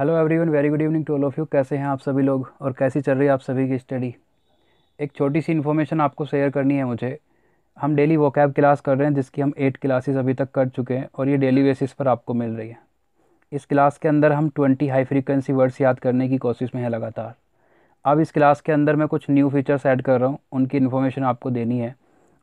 hello everyone very good evening to all of you कैसे हैं आप सभी लोग और कैसी चल रही है आप सभी की स्टडी एक छोटी सी इन्फॉर्मेशन आपको शेयर करनी है मुझे हम डेली वोकैब क्लास कर रहे हैं जिसकी हम एट क्लासेस अभी तक कर चुके हैं और ये डेली बेसिस पर आपको मिल रही है इस क्लास के अंदर हम ट्वेंटी हाई फ्रिक्वेंसी वर्ड्स याद करने की कोशिश में है लगातार अब इस क्लास के अंदर मैं कुछ न्यू फीचर्स ऐड कर रहा हूँ उनकी इन्फॉर्मेशन आपको देनी है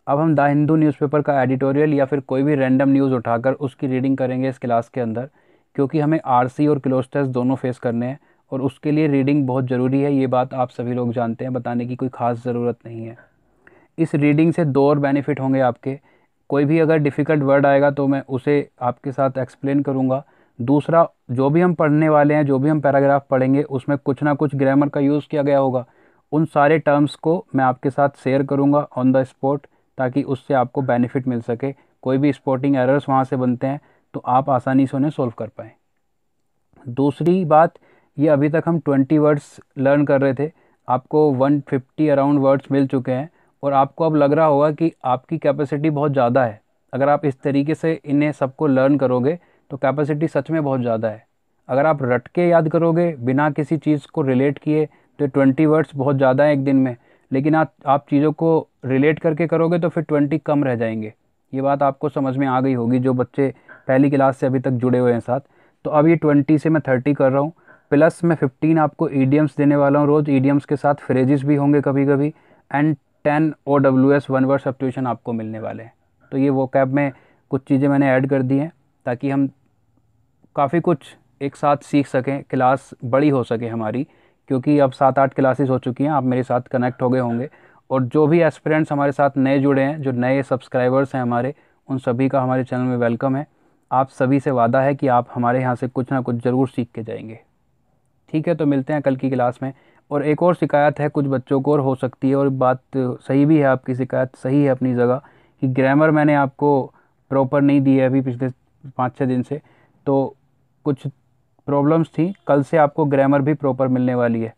अब हम द हिंदू न्यूज़पेपर का एडिटोरियल या फिर कोई भी रैंडम न्यूज़ उठाकर उसकी रीडिंग करेंगे इस क्लास के अंदर क्योंकि हमें आर और क्लोज टेस्ट दोनों फेस करने हैं और उसके लिए रीडिंग बहुत ज़रूरी है ये बात आप सभी लोग जानते हैं बताने की कोई ख़ास ज़रूरत नहीं है इस रीडिंग से दो और बेनिफिट होंगे आपके कोई भी अगर डिफ़िकल्ट वर्ड आएगा तो मैं उसे आपके साथ एक्सप्लेन करूँगा दूसरा जो भी हम पढ़ने वाले हैं जो भी हम पैराग्राफ पढ़ेंगे उसमें कुछ ना कुछ ग्रामर का यूज़ किया गया होगा उन सारे टर्म्स को मैं आपके साथ शेयर करूँगा ऑन द स्पॉट ताकि उससे आपको बेनिफिट मिल सके कोई भी स्पोर्टिंग एरर्स वहाँ से बनते हैं तो आप आसानी से उन्हें सॉल्व कर पाएँ दूसरी बात ये अभी तक हम ट्वेंटी वर्ड्स लर्न कर रहे थे आपको वन फिफ्टी अराउंड वर्ड्स मिल चुके हैं और आपको अब लग रहा होगा कि आपकी कैपेसिटी बहुत ज़्यादा है अगर आप इस तरीके से इन्हें सबको लर्न करोगे तो कैपेसिटी सच में बहुत ज़्यादा है अगर आप रट के याद करोगे बिना किसी चीज़ को रिलेट किए तो ट्वेंटी वर्ड्स बहुत ज़्यादा है एक दिन में लेकिन आप आप चीज़ों को रिलेट करके करोगे तो फिर ट्वेंटी कम रह जाएंगे ये बात आपको समझ में आ गई होगी जो बच्चे पहली क्लास से अभी तक जुड़े हुए हैं साथ तो अब ये ट्वेंटी से मैं थर्टी कर रहा हूँ प्लस मैं फिफ्टीन आपको ईडीएम्स देने वाला हूँ रोज़ ईडीएम्स के साथ फ्रेजेस भी होंगे कभी कभी and ten O W S one word tuition आपको मिलने वाले हैं तो ये वो कैब में कुछ चीज़ें मैंने ऐड कर दी हैं ताकि हम काफ़ी कुछ एक साथ सीख सकें क्लास बड़ी हो सके हमारी क्योंकि अब सात आठ क्लासेस हो चुकी हैं आप मेरे साथ कनेक्ट हो गए होंगे और जो भी एस्पिरेंट्स हमारे साथ नए जुड़े हैं जो नए सब्सक्राइबर्स हैं हमारे उन सभी का हमारे चैनल में वेलकम है आप सभी से वादा है कि आप हमारे यहाँ से कुछ ना कुछ ज़रूर सीख के जाएंगे ठीक है तो मिलते हैं कल की क्लास में और एक और शिकायत है कुछ बच्चों को और हो सकती है और बात सही भी है आपकी शिकायत सही है अपनी जगह कि ग्रामर मैंने आपको प्रॉपर नहीं दी है अभी पिछले पाँच छः दिन से तो कुछ प्रॉब्लम्स थी कल से आपको ग्रामर भी प्रॉपर मिलने वाली है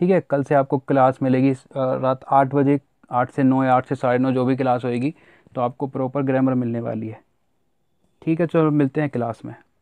ठीक है कल से आपको क्लास मिलेगी रात आठ बजे आठ से नौ या आठ से साढ़े नौ जो भी क्लास होएगी तो आपको प्रॉपर ग्रामर मिलने वाली है ठीक है चलो मिलते हैं क्लास में